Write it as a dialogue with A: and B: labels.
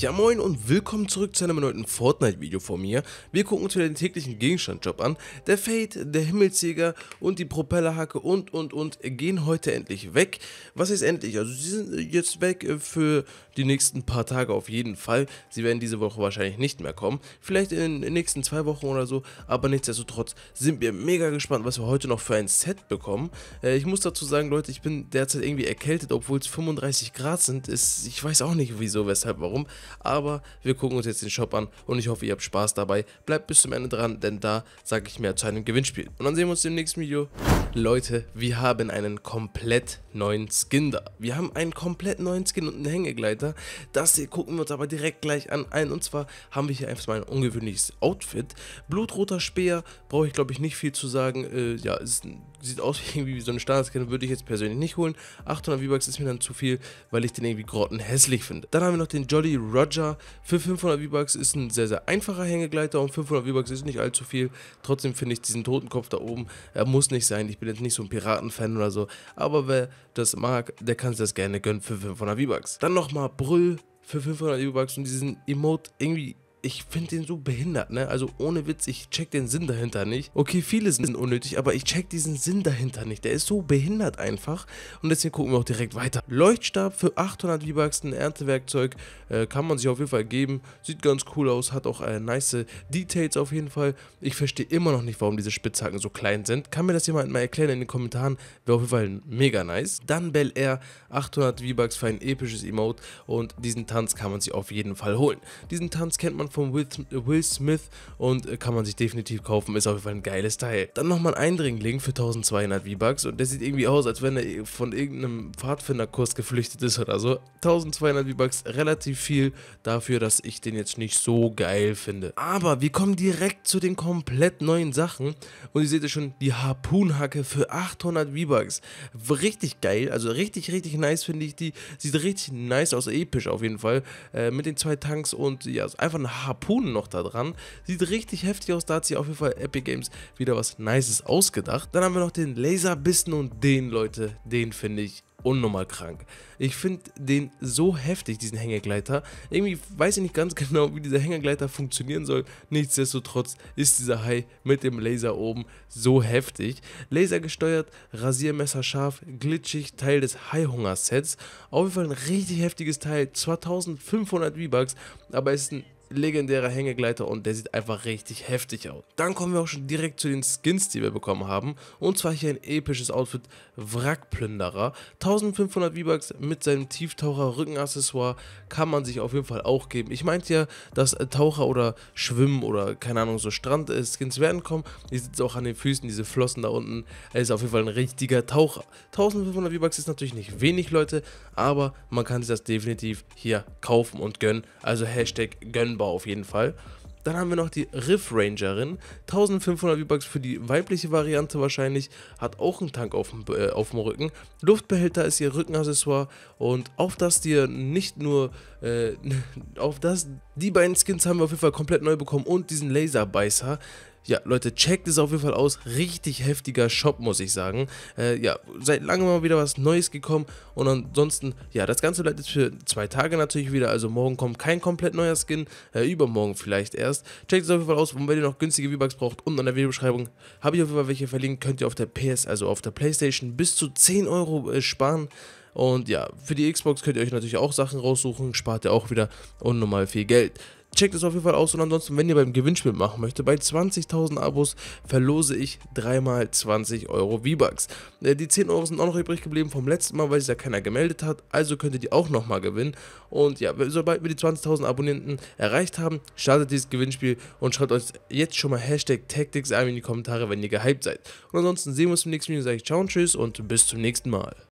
A: Ja moin und willkommen zurück zu einem neuen Fortnite Video von mir. Wir gucken uns wieder den täglichen Gegenstandjob an. Der Fate, der Himmelsjäger und die Propellerhacke und und und gehen heute endlich weg. Was ist endlich? Also sie sind jetzt weg für die nächsten paar Tage auf jeden Fall. Sie werden diese Woche wahrscheinlich nicht mehr kommen. Vielleicht in den nächsten zwei Wochen oder so. Aber nichtsdestotrotz sind wir mega gespannt, was wir heute noch für ein Set bekommen. Äh, ich muss dazu sagen, Leute, ich bin derzeit irgendwie erkältet, obwohl es 35 Grad sind. ich weiß auch nicht wieso, weshalb, warum. Aber wir gucken uns jetzt den Shop an und ich hoffe, ihr habt Spaß dabei. Bleibt bis zum Ende dran, denn da sage ich mehr zu einem Gewinnspiel. Und dann sehen wir uns im nächsten Video. Leute, wir haben einen komplett neuen Skin da. Wir haben einen komplett neuen Skin und einen Hängegleiter. Das hier gucken wir uns aber direkt gleich an. Ein und zwar haben wir hier einfach mal ein ungewöhnliches Outfit. Blutroter Speer, brauche ich glaube ich nicht viel zu sagen. Äh, ja, es sieht aus wie so eine Standardskin, würde ich jetzt persönlich nicht holen. 800 V-Bucks ist mir dann zu viel, weil ich den irgendwie grotten hässlich finde. Dann haben wir noch den Jolly Roger. Für 500 V-Bucks ist ein sehr, sehr einfacher Hängegleiter und 500 V-Bucks ist nicht allzu viel. Trotzdem finde ich diesen Totenkopf da oben, er muss nicht sein. Ich bin jetzt nicht so ein Piratenfan oder so, aber wer das mag, der kann sich das gerne gönnen für 500 V-Bucks. Dann nochmal Brüll für 500 V-Bucks und diesen Emote irgendwie ich finde den so behindert, ne? Also ohne Witz, ich check den Sinn dahinter nicht. Okay, viele sind unnötig, aber ich check diesen Sinn dahinter nicht. Der ist so behindert einfach. Und deswegen gucken wir auch direkt weiter. Leuchtstab für 800 V-Bucks, ein Erntewerkzeug. Äh, kann man sich auf jeden Fall geben. Sieht ganz cool aus, hat auch äh, nice Details auf jeden Fall. Ich verstehe immer noch nicht, warum diese Spitzhacken so klein sind. Kann mir das jemand mal erklären in den Kommentaren? Wäre auf jeden Fall mega nice. Dann Bel Air, 800 V-Bucks für ein episches Emote. Und diesen Tanz kann man sich auf jeden Fall holen. Diesen Tanz kennt man von Will, äh, Will Smith und äh, kann man sich definitiv kaufen, ist auf jeden Fall ein geiles Teil. Dann nochmal ein Eindringling für 1200 V-Bucks und der sieht irgendwie aus, als wenn er von irgendeinem Pfadfinderkurs geflüchtet ist oder so. 1200 V-Bucks, relativ viel dafür, dass ich den jetzt nicht so geil finde. Aber wir kommen direkt zu den komplett neuen Sachen und ihr seht es schon, die Harpoonhacke für 800 V-Bucks. Richtig geil, also richtig, richtig nice finde ich die. Sieht richtig nice aus, episch auf jeden Fall. Äh, mit den zwei Tanks und ja, einfach eine Harpunen noch da dran. Sieht richtig heftig aus, da hat sich auf jeden Fall Epic Games wieder was Nices ausgedacht. Dann haben wir noch den Laserbissen und den, Leute, den finde ich unnormal krank. Ich finde den so heftig, diesen Hängegleiter. Irgendwie weiß ich nicht ganz genau, wie dieser Hängegleiter funktionieren soll. Nichtsdestotrotz ist dieser Hai mit dem Laser oben so heftig. Lasergesteuert, Rasiermesser scharf, glitschig, Teil des Haihunger-Sets. Auf jeden Fall ein richtig heftiges Teil, 2500 V-Bucks, aber es ist ein legendärer Hängegleiter und der sieht einfach richtig heftig aus. Dann kommen wir auch schon direkt zu den Skins, die wir bekommen haben. Und zwar hier ein episches Outfit, Wrackplünderer. 1500 V-Bucks mit seinem Tieftaucher Rückenaccessoire kann man sich auf jeden Fall auch geben. Ich meinte ja, dass Taucher oder Schwimmen oder keine Ahnung, so Strand-Skins werden kommen. Die sitzt auch an den Füßen, diese Flossen da unten. Er ist auf jeden Fall ein richtiger Taucher. 1500 V-Bucks ist natürlich nicht wenig, Leute, aber man kann sich das definitiv hier kaufen und gönnen. Also Hashtag gönnbar. Bomber auf jeden Fall. Dann haben wir noch die Riff Rangerin, 1500 V-Bucks für die weibliche Variante wahrscheinlich, hat auch einen Tank auf dem, äh, auf dem Rücken. Luftbehälter ist ihr Rückenaccessoire und auf das dir nicht nur, äh, auf das, die beiden Skins haben wir auf jeden Fall komplett neu bekommen und diesen Laserbeißer ja, Leute, checkt es auf jeden Fall aus. Richtig heftiger Shop, muss ich sagen. Äh, ja, seit langem mal wieder was Neues gekommen. Und ansonsten, ja, das Ganze bleibt jetzt für zwei Tage natürlich wieder. Also morgen kommt kein komplett neuer Skin. Äh, übermorgen vielleicht erst. Checkt es auf jeden Fall aus. Und wenn ihr noch günstige V-Bucks braucht, unten in der Videobeschreibung habe ich auf jeden Fall welche verlinkt. Könnt ihr auf der PS, also auf der Playstation, bis zu 10 Euro äh, sparen. Und ja, für die Xbox könnt ihr euch natürlich auch Sachen raussuchen, spart ihr auch wieder unnormal viel Geld. Checkt es auf jeden Fall aus und ansonsten, wenn ihr beim Gewinnspiel machen möchtet, bei 20.000 Abos verlose ich 3 x 20 Euro V-Bucks. Äh, die 10 Euro sind auch noch übrig geblieben vom letzten Mal, weil sich da keiner gemeldet hat, also könnt ihr die auch nochmal gewinnen. Und ja, sobald wir die 20.000 Abonnenten erreicht haben, startet dieses Gewinnspiel und schreibt euch jetzt schon mal Hashtag Tactics ein in die Kommentare, wenn ihr gehypt seid. Und ansonsten sehen wir uns im nächsten Video, sage ich ciao und tschüss und bis zum nächsten Mal.